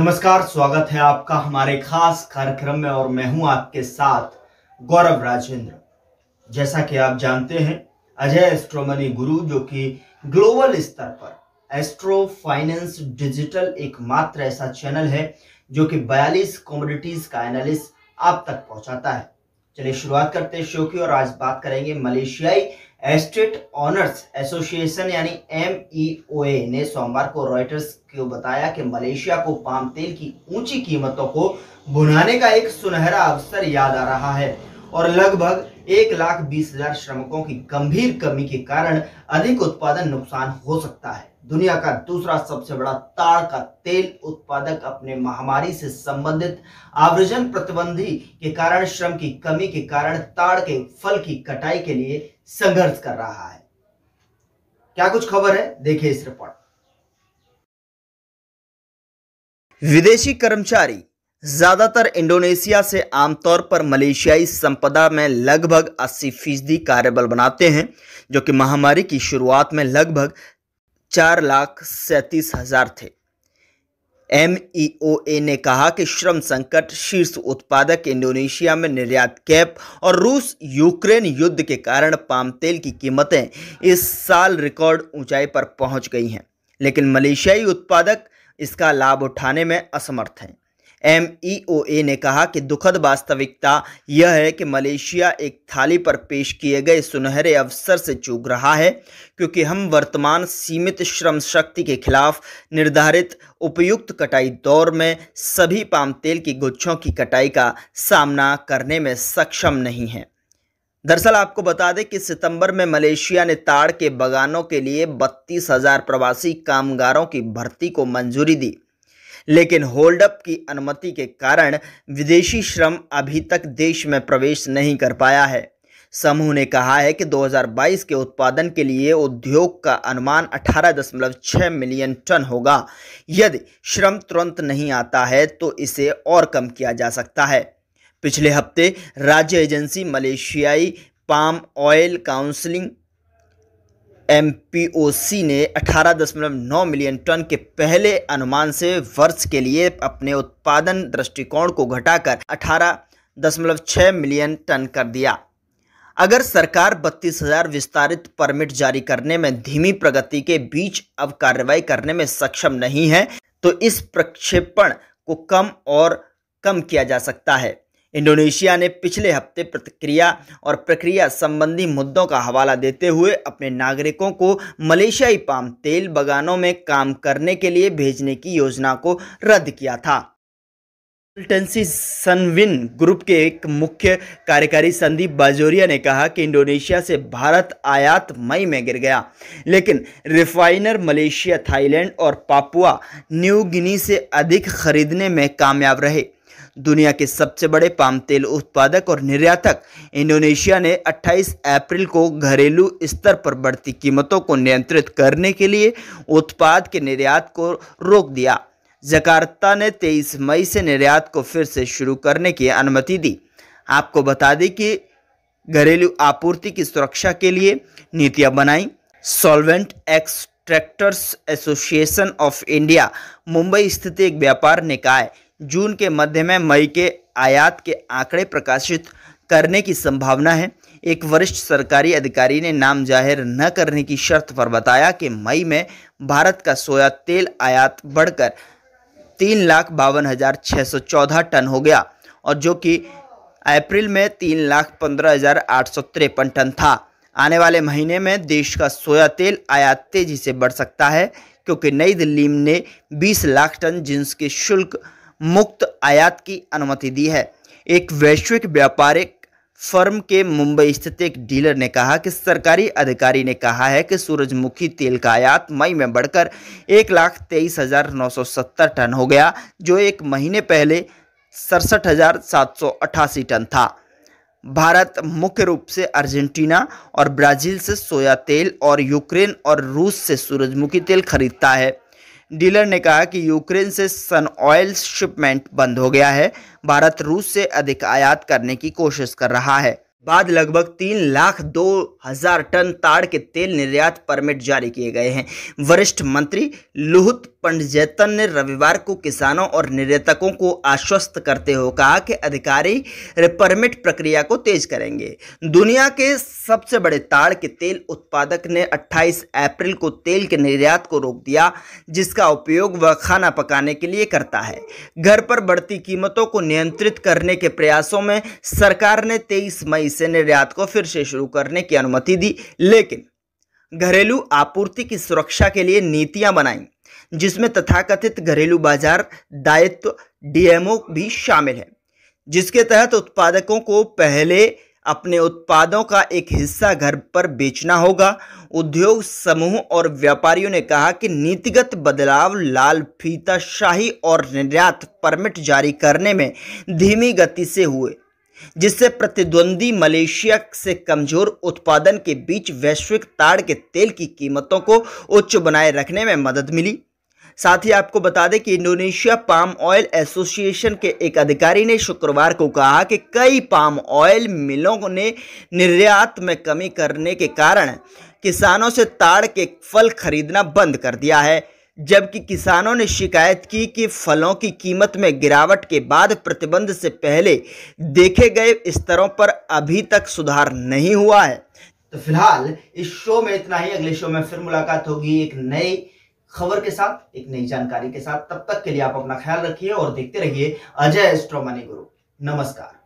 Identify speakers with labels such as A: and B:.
A: नमस्कार स्वागत है आपका हमारे खास कार्यक्रम में और मैं हूं आपके साथ गौरव राजेंद्र जैसा कि आप जानते हैं अजय एस्ट्रोमनी गुरु जो कि ग्लोबल स्तर पर एस्ट्रो फाइनेंस डिजिटल एकमात्र ऐसा चैनल है जो कि 42 कॉमोडिटीज का एनालिस आप तक पहुंचाता है चलिए शुरुआत करते हैं शो की और आज बात करेंगे मलेशियाई एस्टेट ऑनर्स एसोसिएशन यानी एम ई ओ ए ने सोमवार को रॉयटर्स को बताया कि मलेशिया को पाम तेल की ऊंची कीमतों को भुनाने का एक सुनहरा अवसर याद आ रहा है और लगभग एक लाख बीस हजार श्रमिकों की गंभीर कमी के कारण अधिक उत्पादन नुकसान हो सकता है दुनिया का दूसरा सबसे बड़ा ताड़ का तेल उत्पादक अपने महामारी से संबंधित आवर्जन प्रतिबंधी के कारण श्रम की कमी के कारण ताड़ के फल की कटाई के लिए संघर्ष कर रहा है क्या कुछ खबर है देखिए इस रिपोर्ट विदेशी कर्मचारी ज्यादातर इंडोनेशिया से आमतौर पर मलेशियाई संपदा में लगभग 80 फीसदी कार्यबल बनाते हैं जो कि महामारी की शुरुआत में लगभग चार लाख सैंतीस हजार थे एम e ने कहा कि श्रम संकट शीर्ष उत्पादक इंडोनेशिया में निर्यात कैप और रूस यूक्रेन युद्ध के कारण पाम तेल की कीमतें इस साल रिकॉर्ड ऊंचाई पर पहुंच गई हैं लेकिन मलेशियाई उत्पादक इसका लाभ उठाने में असमर्थ हैं एम ई ओ ए ने कहा कि दुखद वास्तविकता यह है कि मलेशिया एक थाली पर पेश किए गए सुनहरे अवसर से चूक रहा है क्योंकि हम वर्तमान सीमित श्रम शक्ति के खिलाफ निर्धारित उपयुक्त कटाई दौर में सभी पाम तेल की गुच्छों की कटाई का सामना करने में सक्षम नहीं है दरअसल आपको बता दें कि सितंबर में मलेशिया ने ताड़ के बगानों के लिए बत्तीस हजार प्रवासी कामगारों की भर्ती को मंजूरी दी लेकिन होल्डअप की अनुमति के कारण विदेशी श्रम अभी तक देश में प्रवेश नहीं कर पाया है समूह ने कहा है कि 2022 के उत्पादन के लिए उद्योग का अनुमान 18.6 मिलियन टन होगा यदि श्रम तुरंत नहीं आता है तो इसे और कम किया जा सकता है पिछले हफ्ते राज्य एजेंसी मलेशियाई पाम ऑयल काउंसिलिंग एम ने 18.9 मिलियन टन के पहले अनुमान से वर्ष के लिए अपने उत्पादन दृष्टिकोण को घटाकर 18.6 मिलियन टन कर दिया अगर सरकार बत्तीस हजार विस्तारित परमिट जारी करने में धीमी प्रगति के बीच अब कार्रवाई करने में सक्षम नहीं है तो इस प्रक्षेपण को कम और कम किया जा सकता है इंडोनेशिया ने पिछले हफ्ते प्रतिक्रिया और प्रक्रिया संबंधी मुद्दों का हवाला देते हुए अपने नागरिकों को मलेशियाई पाम तेल बगानों में काम करने के लिए भेजने की योजना को रद्द किया था कंसल्टेंसी सनविन ग्रुप के एक मुख्य कार्यकारी संदीप बाजोरिया ने कहा कि इंडोनेशिया से भारत आयात मई में गिर गया लेकिन रिफाइनर मलेशिया थाईलैंड और पापुआ न्यू गिनी से अधिक खरीदने में कामयाब रहे दुनिया के सबसे बड़े पाम तेल उत्पादक और निर्यातक इंडोनेशिया ने 28 अप्रैल को घरेलू स्तर पर बढ़ती कीमतों को नियंत्रित करने के लिए उत्पाद के निर्यात को रोक दिया जकार्ता ने 23 मई से निर्यात को फिर से शुरू करने की अनुमति दी आपको बता दें कि घरेलू आपूर्ति की सुरक्षा के लिए नीतियां बनाई solvent extractors association of India Mumbai स्थित एक व्यापार निकाय जून के मध्य में मई के आयात के आंकड़े प्रकाशित करने की संभावना है एक वरिष्ठ सरकारी अधिकारी ने नाम जाहिर न करने की शर्त पर बताया कि मई में भारत का सोया तेल आयात बढ़कर तीन लाख बावन हज़ार छः सौ चौदह टन हो गया और जो कि अप्रैल में तीन लाख पंद्रह हज़ार आठ सौ तिरपन टन था आने वाले महीने में देश का सोया तेल आयात तेज़ी से बढ़ सकता है क्योंकि नई दिल्ली ने बीस लाख टन जिन्स के शुल्क मुक्त आयात की अनुमति दी है एक वैश्विक व्यापारिक फर्म के मुंबई स्थित एक डीलर ने कहा कि सरकारी अधिकारी ने कहा है कि सूरजमुखी तेल का आयात मई में बढ़कर एक लाख तेईस हजार नौ सौ सत्तर टन हो गया जो एक महीने पहले सड़सठ हजार सात सौ अट्ठासी टन था भारत मुख्य रूप से अर्जेंटीना और ब्राज़ील से सोया तेल और यूक्रेन और रूस से सूरजमुखी तेल खरीदता है डीलर ने कहा कि यूक्रेन से सन ऑयल शिपमेंट बंद हो गया है भारत रूस से अधिक आयात करने की कोशिश कर रहा है बाद लगभग तीन लाख दो हजार टन ताड़ के तेल निर्यात परमिट जारी किए गए हैं वरिष्ठ मंत्री लुहत पंडित जैतन ने रविवार को किसानों और निर्यातकों को आश्वस्त करते हुए कहा कि अधिकारी परमिट प्रक्रिया को तेज करेंगे दुनिया के सबसे बड़े ताड़ के तेल उत्पादक ने 28 अप्रैल को तेल के निर्यात को रोक दिया जिसका उपयोग वह खाना पकाने के लिए करता है घर पर बढ़ती कीमतों को नियंत्रित करने के प्रयासों में सरकार ने तेईस मई से निर्यात को फिर से शुरू करने की अनुमति दी लेकिन घरेलू आपूर्ति की सुरक्षा के लिए नीतियां बनाई जिसमें तथाकथित घरेलू बाजार दायित्व डीएमओ भी शामिल है जिसके तहत उत्पादकों को पहले अपने उत्पादों का एक हिस्सा घर पर बेचना होगा उद्योग समूह और व्यापारियों ने कहा कि नीतिगत बदलाव लाल फीता शाही और निर्यात परमिट जारी करने में धीमी गति से हुए जिससे प्रतिद्वंदी मलेशिया से कमजोर उत्पादन के बीच वैश्विक ताड़ के तेल की कीमतों को उच्च बनाए रखने में मदद मिली साथ ही आपको बता दें कि इंडोनेशिया पाम ऑयल एसोसिएशन के एक अधिकारी ने शुक्रवार को कहा कि कई पाम ऑयल मिलों ने निर्यात में कमी करने के कारण किसानों से ताड़ के फल खरीदना बंद कर दिया है जबकि किसानों ने शिकायत की कि फलों की कीमत में गिरावट के बाद प्रतिबंध से पहले देखे गए स्तरों पर अभी तक सुधार नहीं हुआ है तो फिलहाल इस शो में इतना ही अगले शो में फिर मुलाकात होगी एक नई खबर के साथ एक नई जानकारी के साथ तब तक के लिए आप अपना ख्याल रखिए और देखते रहिए अजय एस्ट्रोमनी गुरु नमस्कार